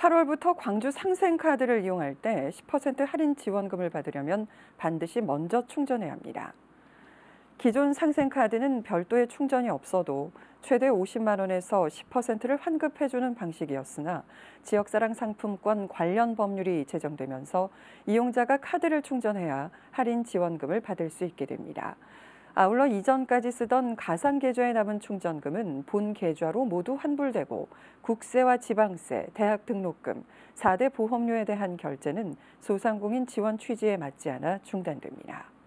8월부터 광주 상생카드를 이용할 때 10% 할인 지원금을 받으려면 반드시 먼저 충전해야 합니다. 기존 상생카드는 별도의 충전이 없어도 최대 50만 원에서 10%를 환급해주는 방식이었으나 지역사랑 상품권 관련 법률이 제정되면서 이용자가 카드를 충전해야 할인 지원금을 받을 수 있게 됩니다. 아울러 이전까지 쓰던 가상 계좌에 남은 충전금은 본 계좌로 모두 환불되고 국세와 지방세, 대학 등록금, 4대 보험료에 대한 결제는 소상공인 지원 취지에 맞지 않아 중단됩니다.